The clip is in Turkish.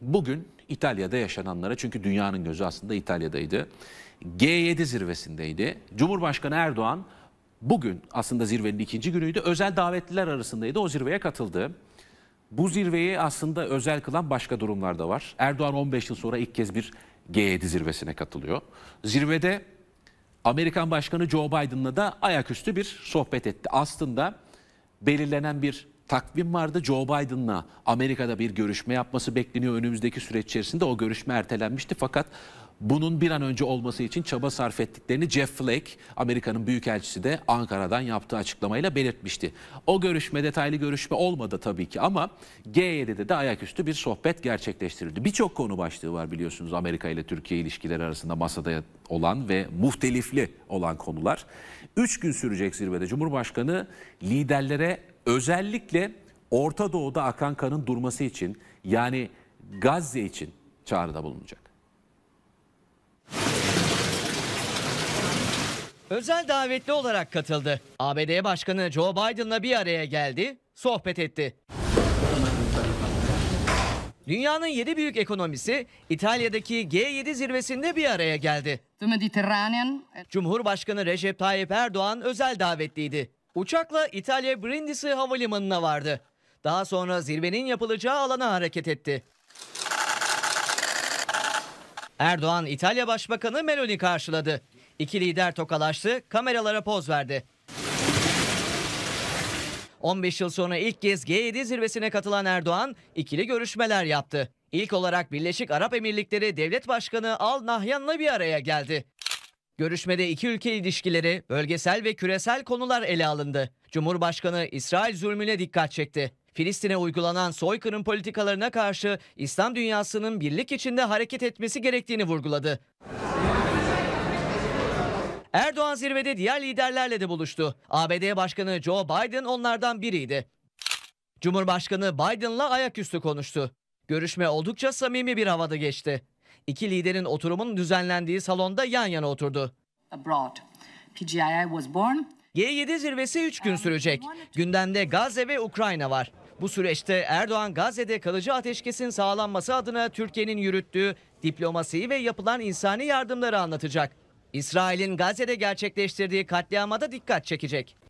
bugün İtalya'da yaşananlara çünkü dünyanın gözü aslında İtalya'daydı. G7 zirvesindeydi. Cumhurbaşkanı Erdoğan bugün aslında zirvenin ikinci günüydü. Özel davetliler arasındaydı. O zirveye katıldı. Bu zirveyi aslında özel kılan başka durumlar da var. Erdoğan 15 yıl sonra ilk kez bir G7 zirvesine katılıyor. Zirvede Amerikan Başkanı Joe Biden'la da ayaküstü bir sohbet etti. Aslında belirlenen bir takvim vardı Joe Biden'la Amerika'da bir görüşme yapması bekleniyor önümüzdeki süreç içerisinde o görüşme ertelenmişti fakat bunun bir an önce olması için çaba sarf ettiklerini Jeff Flake, Amerika'nın büyükelçisi de Ankara'dan yaptığı açıklamayla belirtmişti. O görüşme detaylı görüşme olmadı tabii ki ama G7'de de ayaküstü bir sohbet gerçekleştirildi. Birçok konu başlığı var biliyorsunuz Amerika ile Türkiye ilişkileri arasında masada olan ve muhtelifli olan konular. Üç gün sürecek zirvede Cumhurbaşkanı liderlere Özellikle Orta Doğu'da akan kanın durması için yani Gazze için çağrıda bulunacak. Özel davetli olarak katıldı. ABD Başkanı Joe Biden'la bir araya geldi, sohbet etti. Dünyanın 7 büyük ekonomisi İtalya'daki G7 zirvesinde bir araya geldi. Cumhurbaşkanı Recep Tayyip Erdoğan özel davetliydi. Uçakla İtalya Brindisi Havalimanı'na vardı. Daha sonra zirvenin yapılacağı alana hareket etti. Erdoğan İtalya Başbakanı Meloni karşıladı. İki lider tokalaştı, kameralara poz verdi. 15 yıl sonra ilk kez G7 zirvesine katılan Erdoğan ikili görüşmeler yaptı. İlk olarak Birleşik Arap Emirlikleri Devlet Başkanı Al Nahyan'la bir araya geldi. Görüşmede iki ülke ilişkileri, bölgesel ve küresel konular ele alındı. Cumhurbaşkanı İsrail zulmüne dikkat çekti. Filistin'e uygulanan soykırım politikalarına karşı İslam dünyasının birlik içinde hareket etmesi gerektiğini vurguladı. Erdoğan zirvede diğer liderlerle de buluştu. ABD Başkanı Joe Biden onlardan biriydi. Cumhurbaşkanı Biden'la ayaküstü konuştu. Görüşme oldukça samimi bir havada geçti. İki liderin oturumun düzenlendiği salonda yan yana oturdu. G7 zirvesi 3 gün sürecek. Gündemde Gazze ve Ukrayna var. Bu süreçte Erdoğan Gazze'de kalıcı ateşkesin sağlanması adına Türkiye'nin yürüttüğü diplomasiyi ve yapılan insani yardımları anlatacak. İsrail'in Gazze'de gerçekleştirdiği katliama da dikkat çekecek.